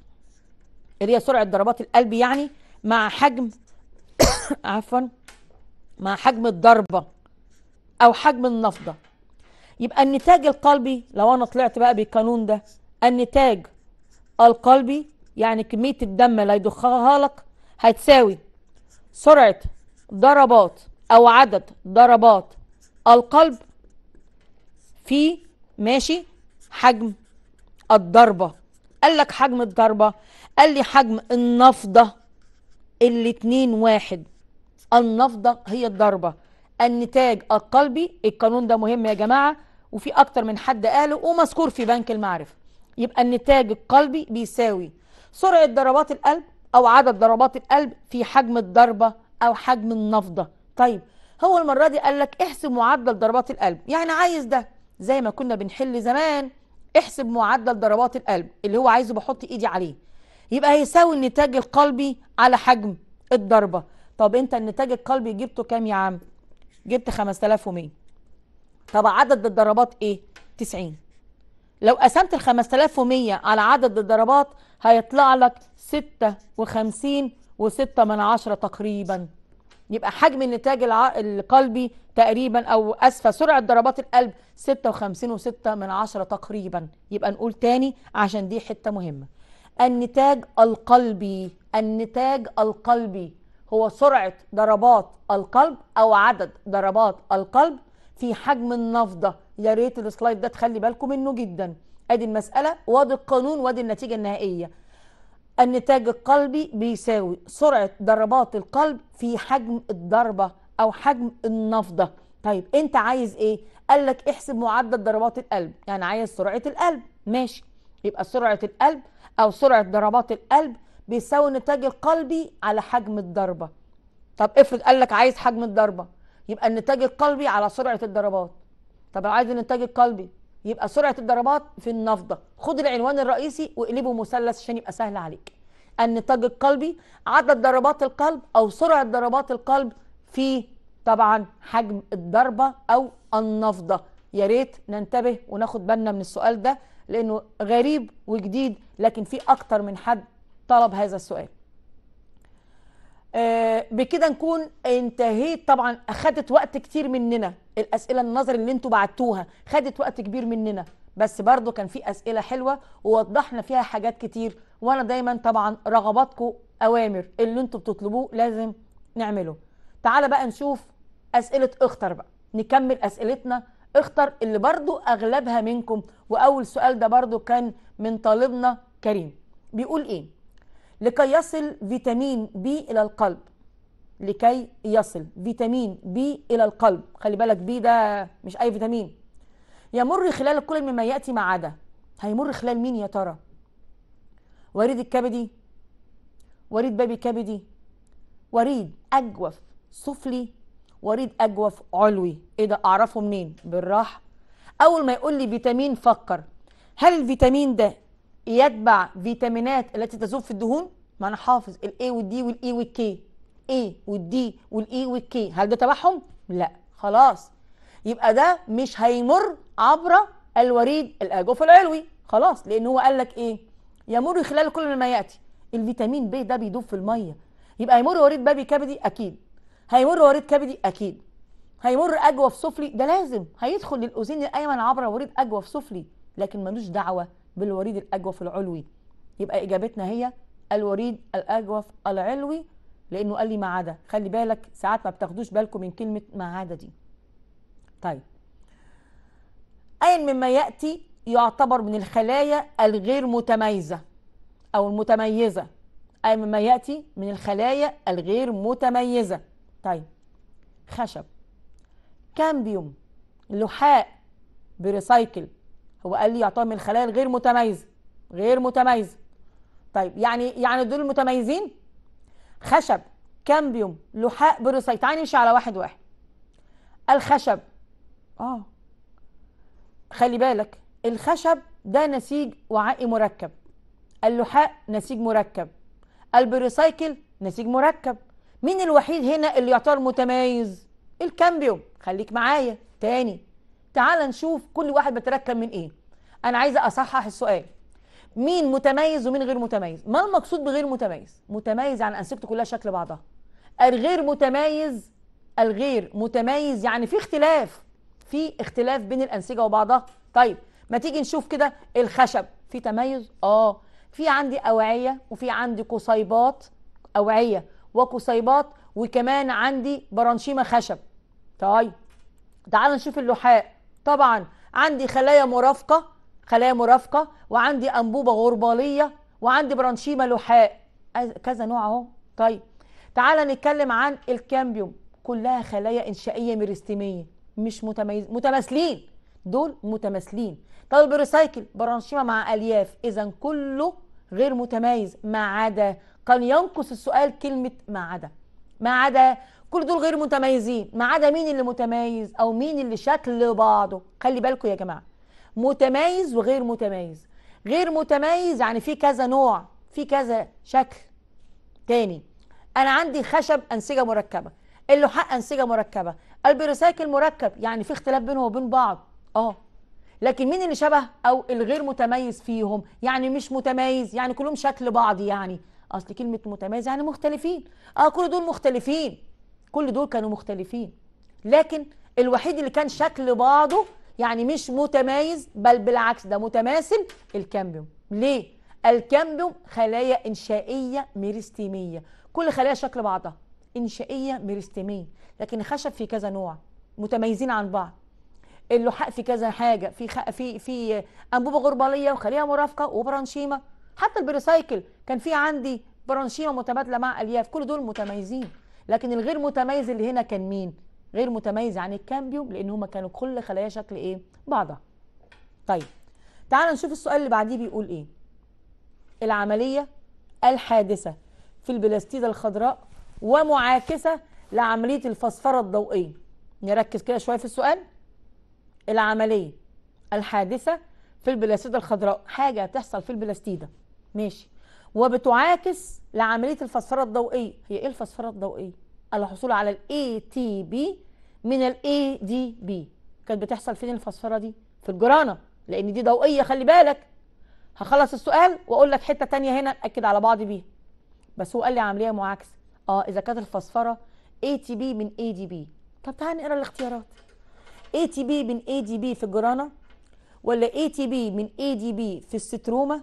اللي هي سرعه ضربات القلب يعني مع حجم <coughs> عفوا مع حجم الضربه او حجم النفضه يبقى النتاج القلبي لو انا طلعت بقى بالقانون ده النتاج القلبي يعني كميه الدم اللي هيضخها لك هتساوي سرعه ضربات او عدد ضربات القلب في ماشي حجم الضربة قال لك حجم الضربة قال لي حجم النفضة الاتنين واحد النفضة هي الضربة النتاج القلبي القانون ده مهم يا جماعة وفي أكتر من حد قاله ومذكور في بنك المعرفة يبقى النتاج القلبي بيساوي سرعة ضربات القلب أو عدد ضربات القلب في حجم الضربة أو حجم النفضة طيب هو المرة دي قال لك احسب معدل ضربات القلب يعني عايز ده زي ما كنا بنحل زمان احسب معدل ضربات القلب اللي هو عايزه بحط ايدي عليه يبقى هيساوي النتاج القلبي على حجم الضربة طب انت النتاج القلبي جبته كام يا عم جبت 5100 طب عدد الضربات ايه 90 لو قسمت ال 5100 على عدد الضربات هيطلع لك 56 و6 من عشرة تقريبا يبقى حجم النتاج القلبي تقريبا او اسفه سرعه ضربات القلب 56 و6 من عشرة تقريبا يبقى نقول تاني عشان دي حته مهمه النتاج القلبي النتاج القلبي هو سرعه ضربات القلب او عدد ضربات القلب في حجم النفضه يا ريت السلايد ده تخلي بالكم منه جدا ادي المساله وادي القانون وادي النتيجه النهائيه النتاج القلبي بيساوي سرعة ضربات القلب في حجم الضربة أو حجم النفضة طيب أنت عايز إيه؟ قال لك احسب معدل ضربات القلب يعني عايز سرعة القلب ماشي يبقى سرعة القلب أو سرعة ضربات القلب بيساوي النتاج القلبي على حجم الضربة طب افرض قال لك عايز حجم الضربة يبقى النتاج القلبي على سرعة الضربات طب عايز النتاج القلبي يبقى سرعه الضربات في النفضه خد العنوان الرئيسي واقلبه مثلث عشان يبقى سهل عليك النتاج القلبي عدد ضربات القلب او سرعه ضربات القلب في طبعا حجم الضربه او النفضه يا ريت ننتبه وناخد بالنا من السؤال ده لانه غريب وجديد لكن في اكتر من حد طلب هذا السؤال آه، بكده نكون انتهيت طبعا اخدت وقت كتير مننا الاسئله النظر اللي انتوا بعتوها خدت وقت كبير مننا بس برضو كان في اسئله حلوه ووضحنا فيها حاجات كتير وانا دايما طبعا رغباتكم اوامر اللي انتوا بتطلبوه لازم نعمله تعالى بقى نشوف اسئله اختر بقى نكمل اسئلتنا اختر اللي برضو اغلبها منكم واول سؤال ده برضو كان من طالبنا كريم بيقول ايه لكي يصل فيتامين بي إلى القلب لكي يصل فيتامين بي إلى القلب خلي بالك بي ده مش أي فيتامين يمر خلال كل مما يأتي ما عدا هيمر خلال مين يا ترى وريد الكبدي وريد بابي كبدي وريد أجوف سفلي وريد أجوف علوي إيه ده أعرفه منين بالراحة أول ما يقول لي فيتامين فكر هل الفيتامين ده يتبع فيتامينات التي تذوب في الدهون ما انا حافظ الاي والدي والاي e والكي اي والدي والاي e والكي هل ده تبعهم لا خلاص يبقى ده مش هيمر عبر الوريد الاجوف العلوي خلاص لان هو قال لك ايه يمر خلال كل ما ياتي الفيتامين بي ده بيدوب في الميه يبقى هيمر وريد بابي كبدي اكيد هيمر وريد كبدي اكيد هيمر اجوف سفلي ده لازم هيدخل للاذين الايمن عبر وريد اجوف سفلي لكن ملوش دعوه بالوريد الأجوف العلوي يبقى إجابتنا هي الوريد الأجوف العلوي لأنه قال لي ما عدا خلي بالك ساعات ما بتاخدوش بالكم من كلمة ما عدا دي طيب أين مما يأتي يعتبر من الخلايا الغير متميزة أو المتميزة أي مما يأتي من الخلايا الغير متميزة طيب خشب كامبيوم لحاء بريسايكل هو قال لي يعتبر من الخلايا الغير متميزه غير متميزه طيب يعني يعني دول المتميزين خشب كامبيوم لحاء بروسايت تعالى نمشي على واحد واحد الخشب اه خلي بالك الخشب ده نسيج وعائي مركب اللحاء نسيج مركب البروسايكل نسيج مركب مين الوحيد هنا اللي يعتبر متميز الكامبيوم خليك معايا تاني تعال نشوف كل واحد بتركب من ايه انا عايزه اصحح السؤال مين متميز ومين غير متميز ما المقصود بغير متميز متميز يعني انسجته كلها شكل بعضها الغير متميز الغير متميز يعني في اختلاف في اختلاف بين الانسجه وبعضها طيب ما تيجي نشوف كده الخشب في تميز اه في عندي اوعيه وفي عندي قصيبات اوعيه وقصيبات وكمان عندي برانشيما خشب طيب تعال نشوف اللحاء طبعا عندي خلايا مرافقة خلايا مرافقة وعندي أنبوبة غربالية وعندي برانشيما لحاء كذا نوع اهو طيب تعالى نتكلم عن الكامبيوم كلها خلايا إنشائية ميريستيميه مش متميز متماثلين دول متماثلين طب البريسايكل برانشيما مع ألياف إذا كله غير متميز ما عدا كان ينقص السؤال كلمة ما عدا ما عدا كل دول غير متميزين ما عدا مين اللي متميز او مين اللي شكل بعضه خلي بالكم يا جماعه متميز وغير متميز غير متميز يعني في كذا نوع في كذا شكل تاني انا عندي خشب انسجه مركبه اللحاء انسجه مركبه البروسايكل مركب يعني في اختلاف بينه وبين بعض اه لكن مين اللي شبه او الغير متميز فيهم يعني مش متميز يعني كلهم شكل بعض يعني اصل كلمه متميز يعني مختلفين اه كل دول مختلفين كل دول كانوا مختلفين لكن الوحيد اللي كان شكل بعضه يعني مش متميز بل بالعكس ده متماثل الكامبيوم ليه؟ الكامبيوم خلايا إنشائية ميرستيمية كل خلايا شكل بعضها إنشائية ميرستيمية لكن الخشب في كذا نوع متميزين عن بعض اللحاء في كذا حاجة في خ... في في أنبوبة غربالية وخلية مرافقة وبرانشيما حتى البريسايكل كان في عندي برانشيما متبادلة مع ألياف كل دول متميزين لكن الغير متميز اللي هنا كان مين غير متميز عن الكامبيوم لان هما كانوا كل خلايا شكل ايه بعضها طيب تعالى نشوف السؤال اللي بعديه بيقول ايه العمليه الحادثه في البلاستيدة الخضراء ومعاكسه لعمليه الفسفره الضوئيه نركز كده شويه في السؤال العمليه الحادثه في البلاستيدة الخضراء حاجه تحصل في البلاستيدة ماشي وبتعاكس لعملية الفسفرة الضوئية هي ايه الفسفرة الضوئية؟ الحصول على الاي تي بي من الاي دي بي كانت بتحصل فين الفسفرة دي؟ في الجرانة لأن دي ضوئية خلي بالك هخلص السؤال وأقول لك حتة تانية هنا أكد على بعض بيها بس هو قال لي عملية معاكسة اه إذا كانت الفسفرة بي من اي دي بي طب تعالى نقرا الاختيارات اي تي بي من اي دي بي في الجرانة ولا اي تي بي من اي دي بي في الستروما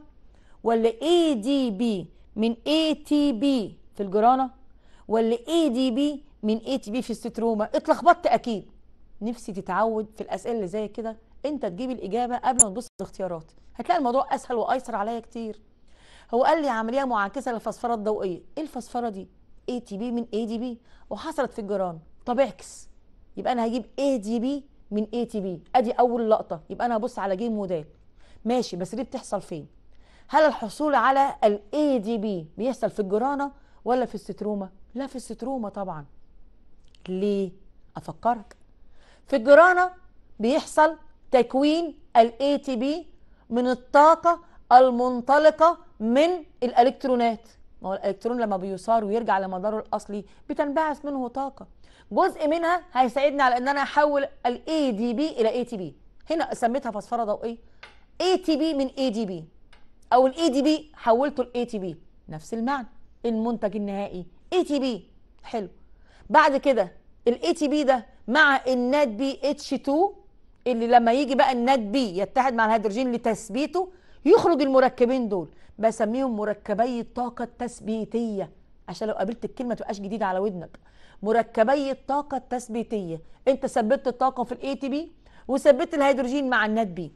ولا اي دي بي من اي تي بي في الجرانه ولا اي دي بي من اي تي بي في الستروما اتلخبطت اكيد نفسي تتعود في الاسئله اللي زي كده انت تجيب الاجابه قبل ما تبص الاختيارات هتلاقي الموضوع اسهل وايسر عليا كتير هو قال لي عمليه معاكسه للفسفره الضوئيه ايه الفسفره دي اي تي بي من اي دي بي وحصلت في الجيران طب اعكس يبقى انا هجيب اي دي بي من اي تي بي ادي اول لقطه يبقى انا هبص على جيم ودال ماشي بس دي بتحصل فين هل الحصول على الاي دي بي بيحصل في الجرانه ولا في الستروما لا في الستروما طبعا ليه افكرك في الجرانه بيحصل تكوين الاي تي بي من الطاقه المنطلقه من الالكترونات ما هو الالكترون لما بيثار ويرجع لمداره الاصلي بتنبعث منه طاقه جزء منها هيساعدني على ان انا احول الاي دي بي الى اي تي بي هنا سميتها فسفره ضوئيه اي تي بي من اي دي بي او الاي دي بي حولته لاي تي بي نفس المعنى المنتج النهائي اي تي بي حلو بعد كده الاي تي بي ده مع النات بي اتش 2 اللي لما يجي بقى النات بي يتحد مع الهيدروجين لتثبيته يخرج المركبين دول بسميهم مركبي الطاقة التثبيتية عشان لو قابلت الكلمة تبقاش جديدة على ودنك مركبي الطاقة التثبيتية انت ثبتت الطاقة في الاي تي بي وثبتت الهيدروجين مع النات بي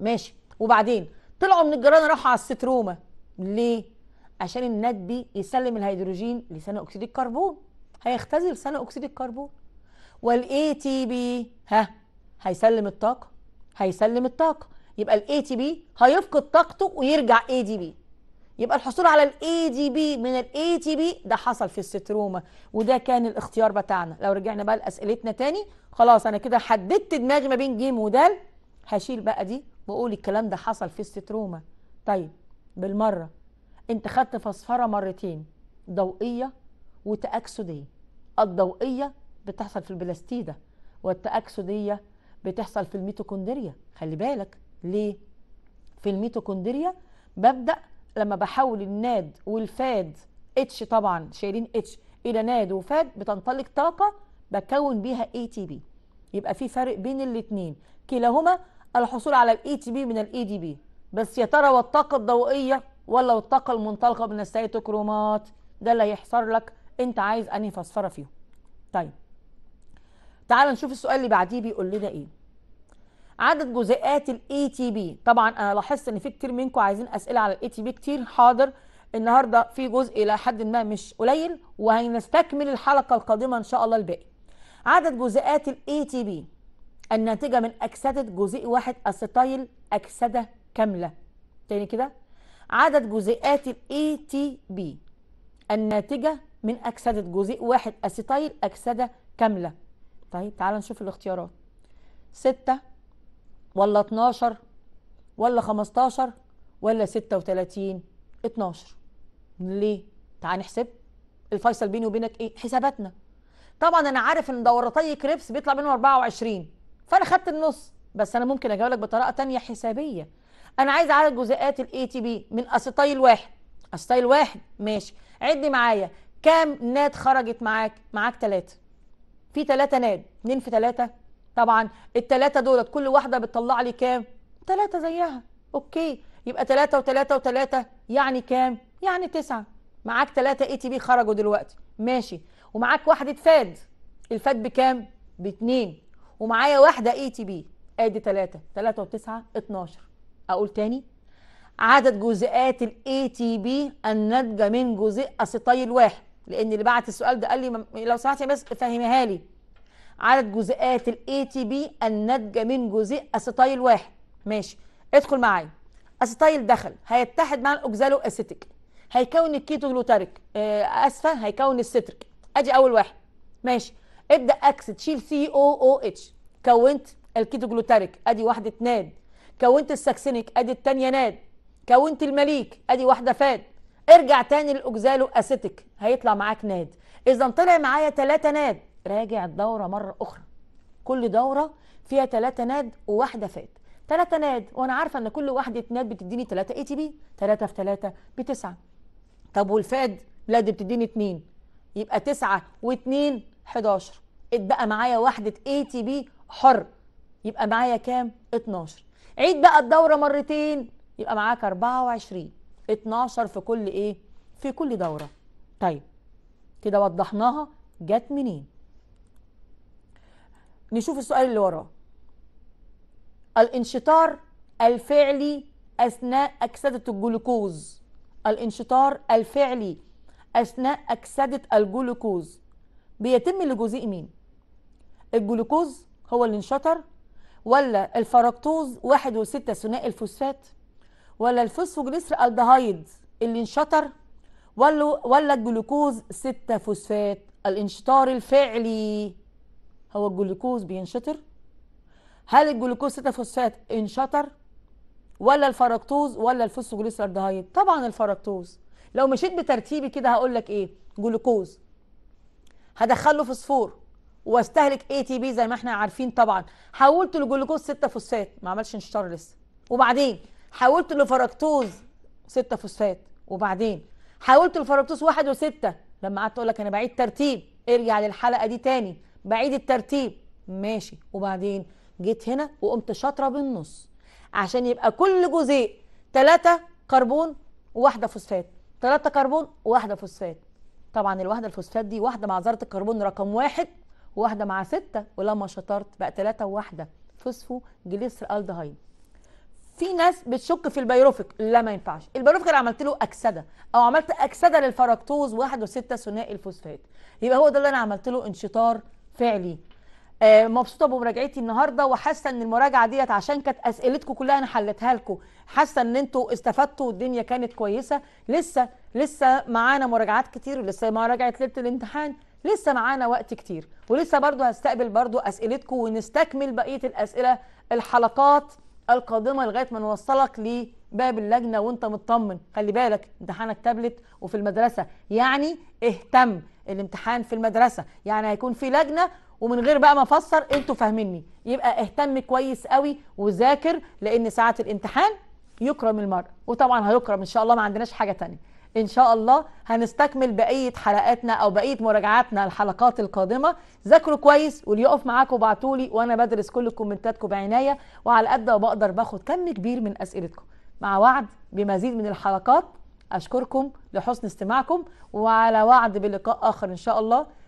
ماشي وبعدين طلعوا من الجرانه راحوا على الستروما ليه عشان الندبي يسلم الهيدروجين لثاني اكسيد الكربون هيختزل ثاني اكسيد الكربون والاي تي بي ها هيسلم الطاقه هيسلم الطاقه يبقى الاي تي بي هيفقد طاقته ويرجع اي دي بي يبقى الحصول على الاي دي بي من الاي تي بي ده حصل في الستروما وده كان الاختيار بتاعنا لو رجعنا بقى لاسئلتنا تاني خلاص انا كده حددت دماغي ما بين جيم ودال هشيل بقى دي بقول الكلام ده حصل في الستروما طيب بالمرة انت خدت فسفرة مرتين ضوئية وتأكسدية الضوئية بتحصل في البلاستيدة والتأكسدية بتحصل في الميتوكوندريا خلي بالك ليه في الميتوكوندريا ببدأ لما بحول الناد والفاد اتش طبعا شايلين اتش الى ناد وفاد بتنطلق طاقة بكون بيها اي تي بي يبقى في فرق بين الاتنين كلاهما الحصول على الاي تي بي من الاي دي بي بس يا ترى والطاقه الضوئيه ولا والطاقه المنطلقه من السيتوكرومات ده اللي هيحصر لك انت عايز انهي فسفره فيهم طيب تعال نشوف السؤال اللي بعديه بيقول لنا ايه عدد جزيئات الاي تي بي طبعا انا لاحظت ان في كتير منكم عايزين اسئله على الاي تي بي كتير حاضر النهارده في جزء الى حد ما مش قليل وهنستكمل الحلقه القادمه ان شاء الله الباقي عدد جزيئات الاي تي بي الناتجة من أكسدة جزيء واحد أسيتايل أكسدة كاملة تاني كده عدد جزيئات تي ATP الناتجة من أكسدة جزيء واحد أسيتايل أكسدة كاملة طيب تعال نشوف الاختيارات ستة ولا 12 ولا 15 ولا 36 12 ليه تعال نحسب الفيصل بيني وبينك ايه حساباتنا طبعا انا عارف ان دورتي كريبس بيطلع منهم 24 فانا خدت النص بس انا ممكن اجاوب لك بطريقه تانية حسابيه انا عايز عدد جزيئات الاي تي بي من اسيتايل واحد اسيتايل واحد ماشي عد معايا كام ناد خرجت معاك معاك ثلاثة في ثلاثة ناد اتنين في ثلاثة طبعا الثلاثة دولت كل واحدة بتطلع لي كام ثلاثة زيها اوكي يبقى ثلاثة وثلاثة وثلاثة يعني كام يعني تسعة معاك ثلاثة اي تي بي خرجوا دلوقتي ماشي ومعاك واحدة فاد الفاد بكام باتنين ومعايا واحده اي تي بي ادي 3 3 و9 12 اقول تاني عدد جزيئات الاي تي بي الناتجه من جزيء اسيتايل واحد لان اللي بعت السؤال ده قال لي لو سمحت يا بس فهميها لي عدد جزيئات الاي تي بي الناتجه من جزيء اسيتايل واحد ماشي ادخل معايا اسيتايل دخل هيتحد مع الاوكزالو اسيتيك هيكون الكيتو جلوتاريك آه، اسفه هيكون الستريك ادي اول واحد ماشي ابدا اكس تشيل سي او او اتش كونت الكيتوجلوتاريك ادي واحده ناد كونت الساكسينيك ادي الثانيه ناد كونت المليك ادي واحده فاد ارجع تاني للاوكزالو اسيتيك هيطلع معاك ناد اذا طلع معايا ثلاثه ناد راجع الدوره مره اخرى كل دوره فيها ثلاثه ناد وواحده فاد ثلاثه ناد وانا عارفه ان كل واحده ناد بتديني ثلاثه اي تي بي 3 في 3 بتسعه طب والفاد لا دي بتديني اثنين يبقى تسعه واثنين 11 اتبقى معايا وحدة اي تي بي حر يبقى معايا كام 12 عيد بقى الدورة مرتين يبقى معاك 24 12 في كل ايه في كل دورة طيب كده وضحناها جت منين نشوف السؤال اللي وراه الانشطار الفعلي اثناء اكسده الجلوكوز الانشطار الفعلي اثناء اكسده الجلوكوز بيتم لجزيء مين الجلوكوز هو اللي انشطر ولا الفركتوز واحد وستة ثنائي الفوسفات ولا الفوسفوجليسر الدهايد اللي انشطر ولا ولا الجلوكوز ستة فوسفات الانشطار الفعلي هو الجلوكوز بينشطر هل الجلوكوز 6 فوسفات انشطر ولا الفركتوز ولا الدهايد طبعا الفركتوز لو مشيت بترتيبي كده هقول لك ايه جلوكوز هدخله فوسفور واستهلك اي تي بي زي ما احنا عارفين طبعا حولته لجلوكوز 6 فوسفات ما عملش انشطار لسه وبعدين حولته لفركتوز 6 فوسفات وبعدين حولته لفركتوز 1 و6 لما قعدت اقول لك انا بعيد ترتيب ارجع للحلقه دي تاني بعيد الترتيب ماشي وبعدين جيت هنا وقمت شاطره بالنص عشان يبقى كل جزيء 3 كربون وواحده فوسفات 3 كربون وواحده فوسفات طبعا الوحده الفوسفات دي واحده مع ذره الكربون رقم واحد وواحده مع ستة ولما شطرت بقى ثلاثة وواحدة فوسفو جليسر الدهايد في ناس بتشك في البيروفيك لا ما ينفعش البيروفيك انا عملت له اكسده او عملت اكسده للفركتوز واحد و6 ثنائي الفوسفات يبقى هو ده اللي انا عملت له انشطار فعلي آه، مبسوطه بمراجعتي النهارده وحاسه ان المراجعه ديت عشان كانت اسئلتكم كلها انا حلتها لكم حاسه ان انتوا استفدتوا والدنيا كانت كويسه لسه لسه معانا مراجعات كتير لسه مراجعه ليله الامتحان لسه معانا وقت كتير ولسه برضو هستقبل برضو اسئلتكم ونستكمل بقيه الاسئله الحلقات القادمه لغايه ما نوصلك لباب اللجنه وانت مطمن خلي بالك امتحانك تابلت وفي المدرسه يعني اهتم الامتحان في المدرسه يعني هيكون في لجنه ومن غير بقى ما افسر انتوا فاهميني يبقى اهتم كويس قوي وذاكر لان ساعه الامتحان يكرم المرء وطبعا هيكرم ان شاء الله ما عندناش حاجه تانية ان شاء الله هنستكمل بقيه حلقاتنا او بقيه مراجعاتنا الحلقات القادمه ذاكروا كويس واللي يقف معاكم ابعتوا لي وانا بدرس كل كومنتاتكم بعنايه وعلى قد ما بقدر باخد كم كبير من اسئلتكم مع وعد بمزيد من الحلقات اشكركم لحسن استماعكم وعلى وعد بلقاء اخر ان شاء الله